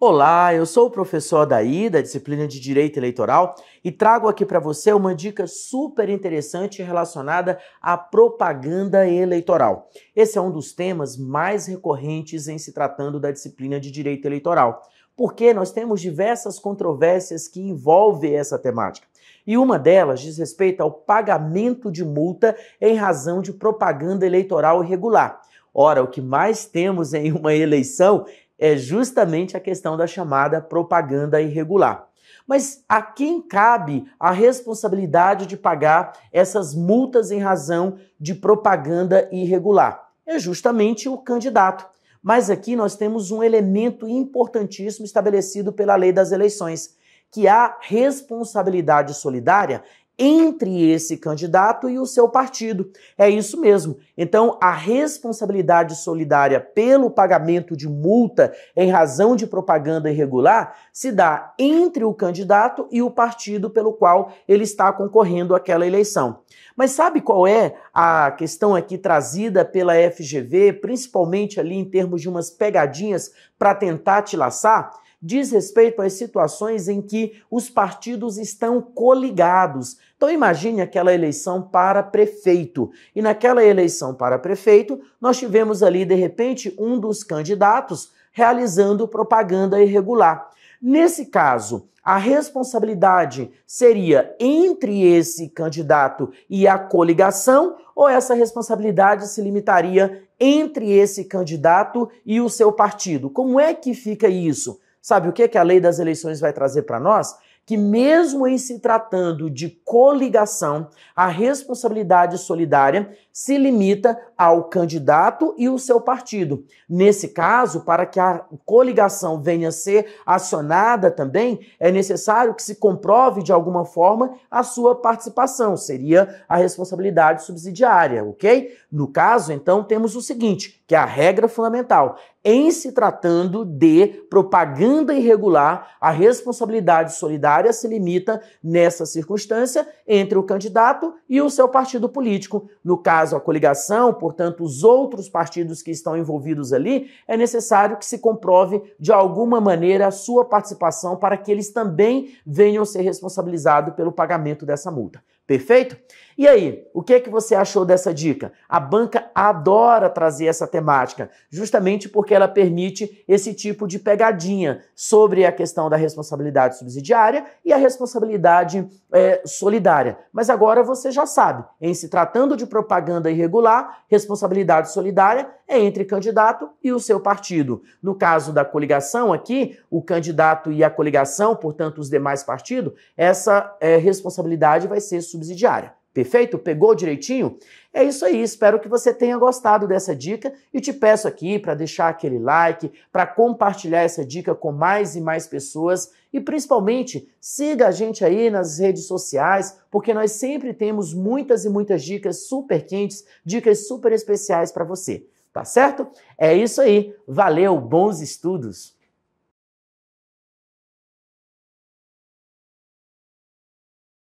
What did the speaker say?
Olá, eu sou o professor Daí, da disciplina de Direito Eleitoral, e trago aqui para você uma dica super interessante relacionada à propaganda eleitoral. Esse é um dos temas mais recorrentes em se tratando da disciplina de Direito Eleitoral, porque nós temos diversas controvérsias que envolvem essa temática. E uma delas diz respeito ao pagamento de multa em razão de propaganda eleitoral irregular. Ora, o que mais temos em uma eleição é justamente a questão da chamada propaganda irregular. Mas a quem cabe a responsabilidade de pagar essas multas em razão de propaganda irregular? É justamente o candidato. Mas aqui nós temos um elemento importantíssimo estabelecido pela lei das eleições, que é a responsabilidade solidária entre esse candidato e o seu partido. É isso mesmo. Então, a responsabilidade solidária pelo pagamento de multa em razão de propaganda irregular se dá entre o candidato e o partido pelo qual ele está concorrendo àquela eleição. Mas sabe qual é a questão aqui trazida pela FGV, principalmente ali em termos de umas pegadinhas para tentar te laçar? diz respeito às situações em que os partidos estão coligados. Então imagine aquela eleição para prefeito. E naquela eleição para prefeito, nós tivemos ali de repente um dos candidatos realizando propaganda irregular. Nesse caso, a responsabilidade seria entre esse candidato e a coligação, ou essa responsabilidade se limitaria entre esse candidato e o seu partido? Como é que fica isso? Sabe o que, que a lei das eleições vai trazer para nós? Que, mesmo em se tratando de coligação, a responsabilidade solidária se limita ao candidato e o seu partido. Nesse caso, para que a coligação venha a ser acionada também, é necessário que se comprove de alguma forma a sua participação. Seria a responsabilidade subsidiária, ok? No caso, então, temos o seguinte, que é a regra fundamental em se tratando de propaganda irregular, a responsabilidade solidária se limita, nessa circunstância, entre o candidato e o seu partido político. No caso, a coligação, portanto, os outros partidos que estão envolvidos ali, é necessário que se comprove de alguma maneira a sua participação para que eles também venham ser responsabilizados pelo pagamento dessa multa. Perfeito? E aí, o que é que você achou dessa dica? A banca adora trazer essa temática, justamente porque ela permite esse tipo de pegadinha sobre a questão da responsabilidade subsidiária e a responsabilidade é, solidária. Mas agora você já sabe, em se tratando de propaganda irregular, responsabilidade solidária é entre candidato e o seu partido. No caso da coligação aqui, o candidato e a coligação, portanto os demais partidos, essa é, responsabilidade vai ser subsidiária subsidiária. Perfeito? Pegou direitinho? É isso aí, espero que você tenha gostado dessa dica e te peço aqui para deixar aquele like, para compartilhar essa dica com mais e mais pessoas e principalmente siga a gente aí nas redes sociais, porque nós sempre temos muitas e muitas dicas super quentes, dicas super especiais para você, tá certo? É isso aí, valeu, bons estudos!